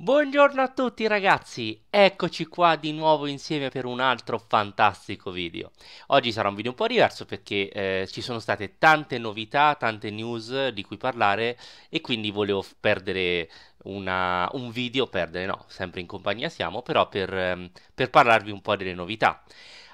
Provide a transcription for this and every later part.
Buongiorno a tutti ragazzi, eccoci qua di nuovo insieme per un altro fantastico video. Oggi sarà un video un po' diverso perché eh, ci sono state tante novità, tante news di cui parlare e quindi volevo perdere una, un video, perdere no, sempre in compagnia siamo, però per, ehm, per parlarvi un po' delle novità.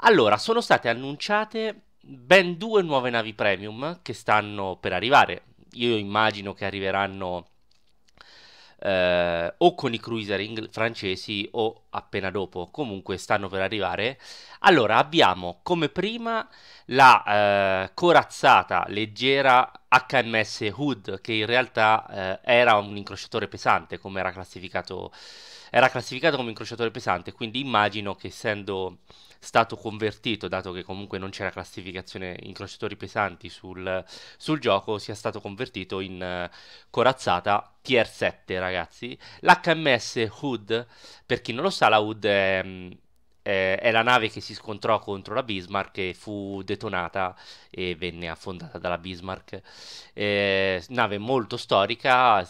Allora, sono state annunciate ben due nuove navi premium che stanno per arrivare. Io immagino che arriveranno eh, o con i cruiser ingl- francesi o appena dopo, comunque stanno per arrivare. Allora abbiamo come prima la eh, corazzata leggera HMS Hood che in realtà eh, era un incrociatore pesante come era classificato era classificato come incrociatore pesante, quindi immagino che essendo stato convertito, dato che comunque non c'era classificazione incrociatori pesanti sul, sul gioco, sia stato convertito in uh, corazzata tier 7, ragazzi. L'HMS Hood, per chi non lo sa, la Hood è, mm, è, è la nave che si scontrò contro la Bismarck e fu detonata e venne affondata dalla Bismarck. Eh, nave molto storica,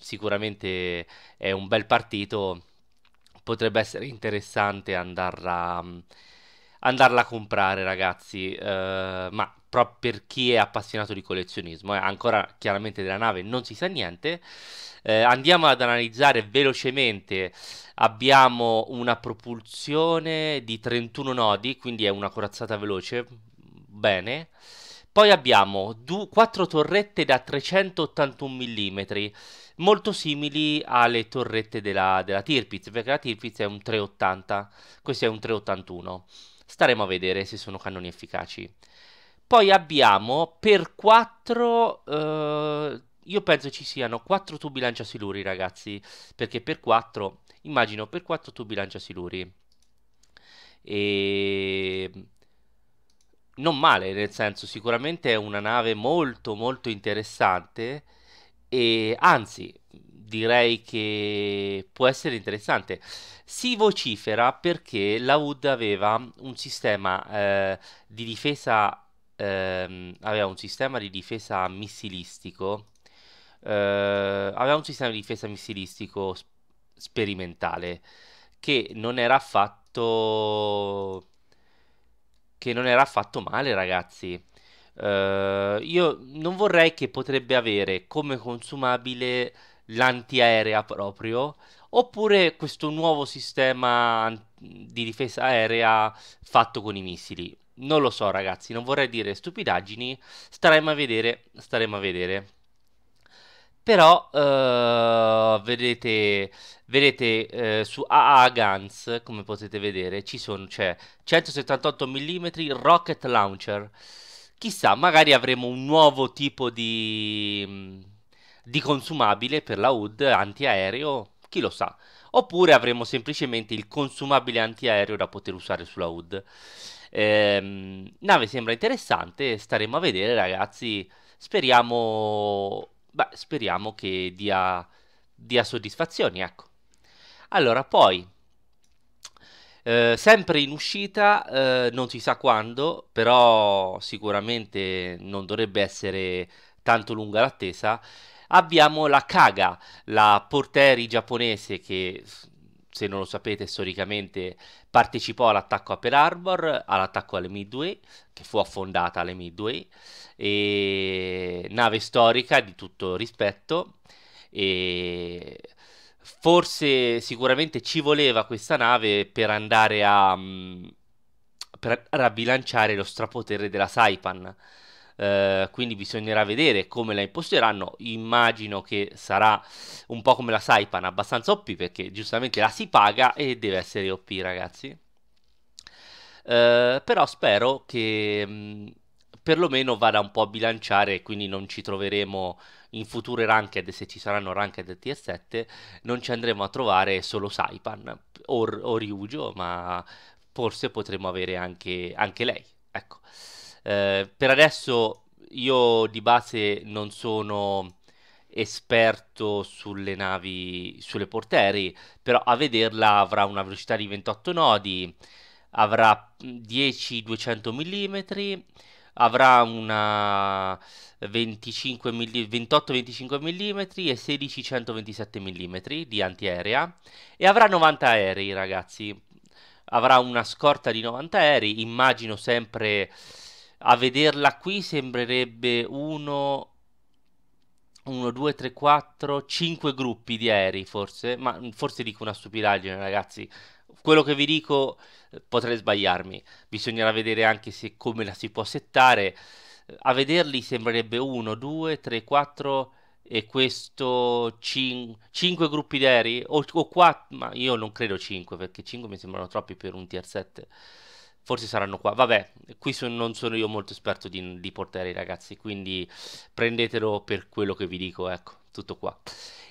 sicuramente è un bel partito, potrebbe essere interessante andarla, mm, andarla a comprare ragazzi, eh, ma proprio per chi è appassionato di collezionismo, eh, ancora chiaramente della nave non si sa niente. Eh, andiamo ad analizzare velocemente. Abbiamo una propulsione di 31 nodi, quindi è una corazzata veloce. Bene. Poi abbiamo du- quattro torrette da 381 mm, molto simili alle torrette della, della Tirpitz, perché la Tirpitz è un 380, questo è un 381. Staremo a vedere se sono cannoni efficaci. Poi abbiamo per quattro... eh, io penso ci siano quattro tubi lanciasiluri, ragazzi. Perché per quattro, immagino per quattro tubi lanciasiluri. E non male, nel senso sicuramente è una nave molto molto interessante e anzi direi che può essere interessante. Si vocifera perché la Wood aveva un sistema eh, di difesa eh, aveva un sistema di difesa missilistico eh, aveva un sistema di difesa missilistico sperimentale che non era affatto che non era affatto male, ragazzi. Uh, io non vorrei che potrebbe avere come consumabile l'antiaerea proprio, oppure questo nuovo sistema di difesa aerea fatto con i missili. Non lo so, ragazzi, non vorrei dire stupidaggini. Staremo a vedere, staremo a vedere. Però eh, vedete, vedete eh, su AA Guns, come potete vedere, ci sono, c'è 178 mm Rocket Launcher. Chissà, magari avremo un nuovo tipo di, mm, di consumabile per la HUD antiaereo, chi lo sa. Oppure avremo semplicemente il consumabile antiaereo da poter usare sulla HUD. Eh, nave sembra interessante, staremo a vedere ragazzi. Speriamo beh, speriamo che dia, dia soddisfazioni, ecco. Allora, poi, eh, sempre in uscita, eh, non si sa quando, però sicuramente non dovrebbe essere tanto lunga l'attesa, abbiamo la Kaga, la porteri giapponese che se non lo sapete storicamente, partecipò all'attacco a Pearl Harbor, all'attacco alle Midway, che fu affondata alle Midway, e... nave storica di tutto rispetto. E forse sicuramente ci voleva questa nave per andare a, mm, per a bilanciare lo strapotere della Saipan eh, quindi bisognerà vedere come la imposteranno. Immagino che sarà un po' come la Saipan, abbastanza OP perché giustamente la si paga e deve essere OP, ragazzi. Eh, però spero che mh, mm, perlomeno vada un po' a bilanciare, quindi non ci troveremo in future ranked, se ci saranno ranked tier 7, non ci andremo a trovare solo Saipan o, o Ryujo, ma forse potremo avere anche, anche lei. Ecco. Eh, per adesso io di base non sono esperto sulle navi, sulle porteri, però a vederla avrà una velocità di 28 nodi, avrà 10-200 mm, avrà una 28-25 mm e 16-127 mm di antiaerea e avrà 90 aerei ragazzi, avrà una scorta di 90 aerei, immagino sempre a vederla qui sembrerebbe uno 1, 2, 3, 4, 5 gruppi di aerei forse, ma mm, forse dico una stupidaggine ragazzi, quello che vi dico eh, potrei sbagliarmi, bisognerà vedere anche se come la si può settare, a vederli sembrerebbe 1, 2, 3, 4 e questo 5, 5 gruppi di aerei o 4, ma io non credo 5 perché 5 mi sembrano troppi per un tier 7 forse saranno qua. Vabbè, qui son, non sono io molto esperto di, di portieri, ragazzi, quindi prendetelo per quello che vi dico, ecco, tutto qua.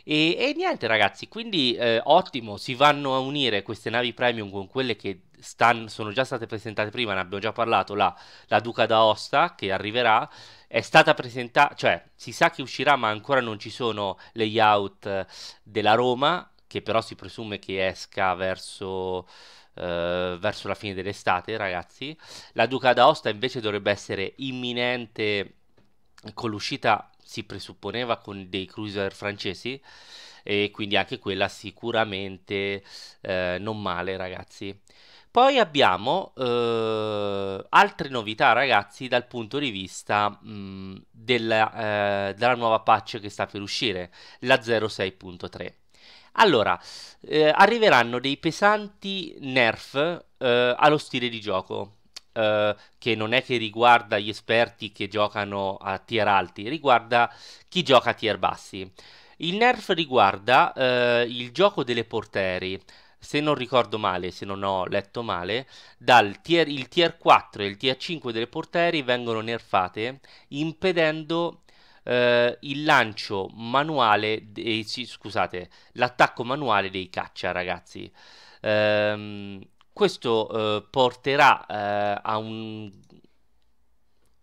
E, e niente, ragazzi, quindi eh, ottimo, si vanno a unire queste navi premium con quelle che stan, sono già state presentate prima, ne abbiamo già parlato, la, la Duca d'Aosta che arriverà, è stata presentata, cioè si sa che uscirà ma ancora non ci sono layout eh, della Roma, che però si presume che esca verso eh, verso la fine dell'estate, ragazzi. La Duca d'Aosta invece dovrebbe essere imminente con l'uscita, si presupponeva, con dei cruiser francesi e quindi anche quella sicuramente eh, non male, ragazzi. Poi abbiamo eh, altre novità, ragazzi, dal punto di vista mh, mm, della, eh, della nuova patch che sta per uscire, la 06.3. Allora, eh, arriveranno dei pesanti nerf eh, allo stile di gioco. Eh, che non è che riguarda gli esperti che giocano a tier alti, riguarda chi gioca a tier bassi. Il nerf riguarda eh, il gioco delle porteri se non ricordo male, se non ho letto male, dal tier, il tier 4 e il tier 5 delle porteri vengono nerfate, impedendo eh, il lancio manuale, dei, eh, scusate, l'attacco manuale dei caccia, ragazzi. Ehm, questo eh, porterà eh, a, un,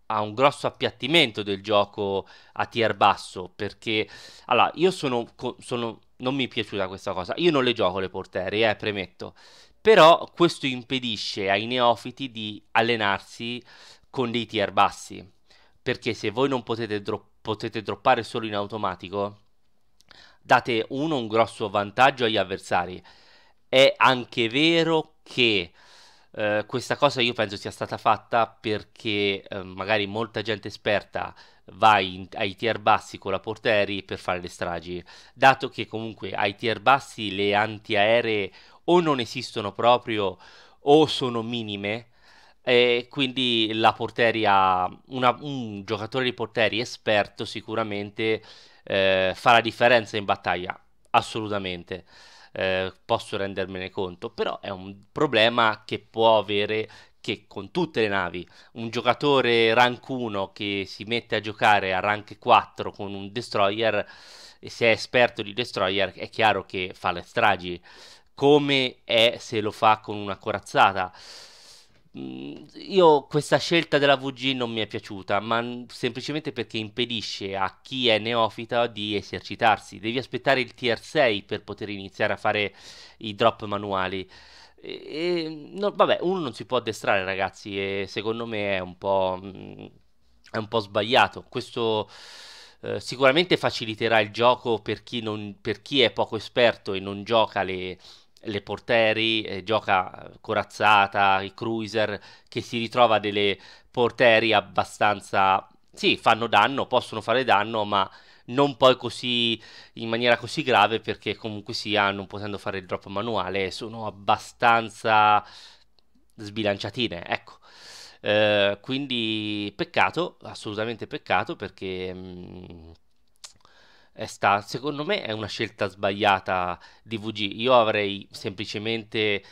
a un grosso appiattimento del gioco a tier basso perché allora io sono, sono non mi è piaciuta questa cosa io non le gioco le portere eh, premetto però questo impedisce ai neofiti di allenarsi con dei tier bassi perché se voi non potete droppare potete droppare solo in automatico, date uno un grosso vantaggio agli avversari. È anche vero che eh, questa cosa io penso sia stata fatta perché eh, magari molta gente esperta va in, ai tier bassi con la porteri per fare le stragi, dato che comunque ai tier bassi le antiaeree o non esistono proprio o sono minime, e quindi la porteria, una, un giocatore di porteri esperto sicuramente eh, fa la differenza in battaglia, assolutamente. Eh, posso rendermene conto, però è un problema che può avere che con tutte le navi un giocatore rank 1 che si mette a giocare a rank 4 con un destroyer e se è esperto di destroyer è chiaro che fa le stragi come è se lo fa con una corazzata Mm, io questa scelta della VG non mi è piaciuta, ma semplicemente perché impedisce a chi è neofita di esercitarsi. Devi aspettare il tier 6 per poter iniziare a fare i drop manuali. E, no, vabbè, uno non si può addestrare, ragazzi, e secondo me è un po', mm, è un po sbagliato. Questo eh, sicuramente faciliterà il gioco per chi, non, per chi è poco esperto e non gioca le le porteri, eh, gioca corazzata, i cruiser, che si ritrova delle porteri abbastanza... Sì, fanno danno, possono fare danno, ma non poi così in maniera così grave perché comunque sia, non potendo fare il drop manuale, sono abbastanza sbilanciatine, ecco. Eh, quindi peccato, assolutamente peccato perché... Mh, mm, sta, secondo me è una scelta sbagliata di VG. Io avrei semplicemente eh,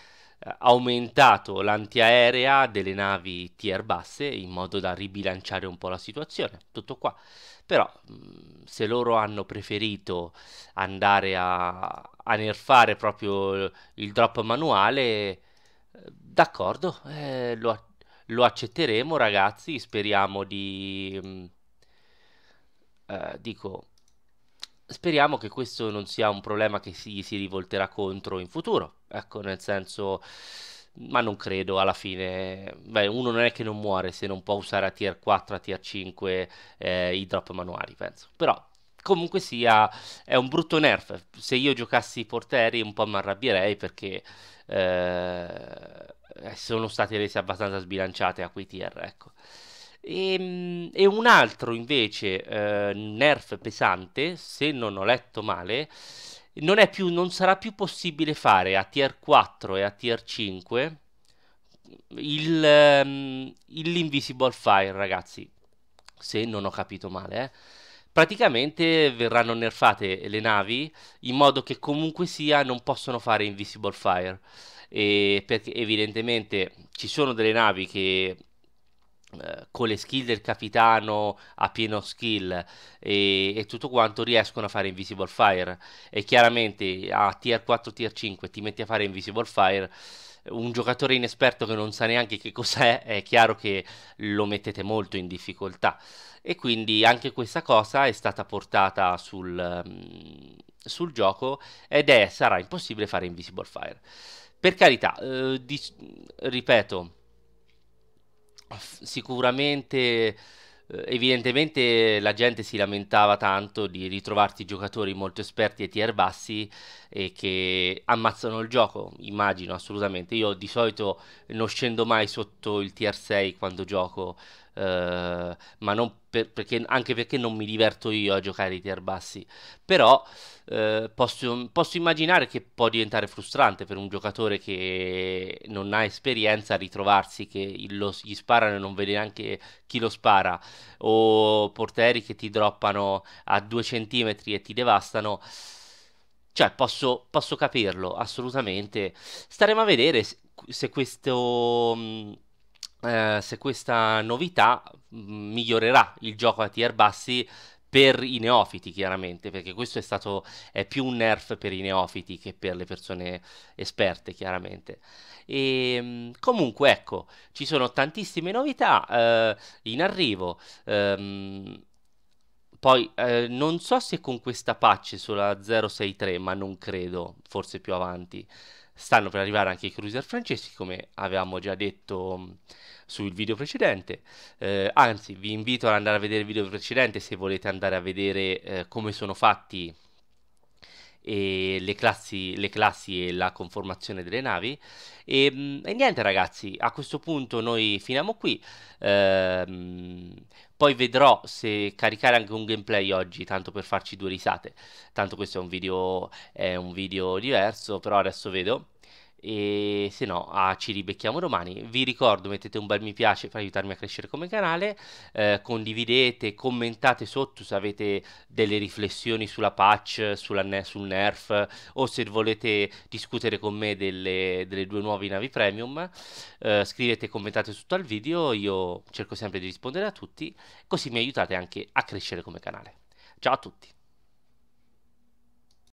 aumentato l'antiaerea delle navi tier basse in modo da ribilanciare un po' la situazione. Tutto qua. Però mm, se loro hanno preferito andare a, a nerfare proprio il drop manuale, eh, d'accordo, eh, lo, lo, accetteremo ragazzi, speriamo di... Mm, eh, dico, speriamo che questo non sia un problema che gli si rivolterà contro in futuro. Ecco, nel senso ma non credo alla fine. Beh, uno non è che non muore se non può usare a tier 4, a tier 5 eh, i drop manuali, penso. Però comunque sia, è un brutto nerf. Se io giocassi i porteri un po' mi arrabbierei perché eh, sono state rese abbastanza sbilanciate a quei tier, ecco. E, ehm, e un altro invece, eh, nerf pesante, se non ho letto male, non, più, non sarà più possibile fare a tier 4 e a tier 5 il, um, l'invisible fire, ragazzi. Se non ho capito male, eh. praticamente verranno nerfate le navi in modo che comunque sia non possono fare invisible fire. E perché evidentemente ci sono delle navi che eh, con le skill del capitano a pieno skill e, e, tutto quanto riescono a fare Invisible Fire e chiaramente a tier 4 tier 5 ti metti a fare Invisible Fire un giocatore inesperto che non sa neanche che cos'è è chiaro che lo mettete molto in difficoltà e quindi anche questa cosa è stata portata sul, mm, sul gioco ed è sarà impossibile fare Invisible Fire per carità eh, di, ripeto sicuramente eh, evidentemente la gente si lamentava tanto di ritrovarti giocatori molto esperti e tier bassi e che ammazzano il gioco, immagino assolutamente. Io di solito non scendo mai sotto il tier 6 quando gioco, eh, ma non per, perché, anche perché non mi diverto io a giocare i tier bassi. Però eh, posso, posso, immaginare che può diventare frustrante per un giocatore che non ha esperienza ritrovarsi che lo, gli sparano e non vede neanche chi lo spara o porteri che ti droppano a due centimetri e ti devastano. Cioè, posso, posso capirlo, assolutamente. Staremo a vedere se, se questo... Mm, eh, se questa novità mm, migliorerà il gioco a tier bassi per i neofiti chiaramente, perché questo è stato è più un nerf per i neofiti che per le persone esperte chiaramente. E, ehm, comunque ecco, ci sono tantissime novità eh, in arrivo. Ehm, poi eh, non so se con questa pace sulla 063, ma non credo, forse più avanti, stanno per arrivare anche i cruiser francesi, come avevamo già detto sul video precedente. Eh, anzi, vi invito ad andare a vedere il video precedente se volete andare a vedere eh, come sono fatti e le classi, le classi, e la conformazione delle navi. E, mm, e, niente, ragazzi, a questo punto noi finiamo qui. Ehm, poi vedrò se caricare anche un gameplay oggi, tanto per farci due risate. Tanto questo è un video, è un video diverso, però adesso vedo e se no ah, ci ribecchiamo domani vi ricordo mettete un bel mi piace per aiutarmi a crescere come canale eh, condividete commentate sotto se avete delle riflessioni sulla patch sulla, sul nerf o se volete discutere con me delle, delle due nuove navi premium eh, scrivete e commentate sotto al video io cerco sempre di rispondere a tutti così mi aiutate anche a crescere come canale ciao a tutti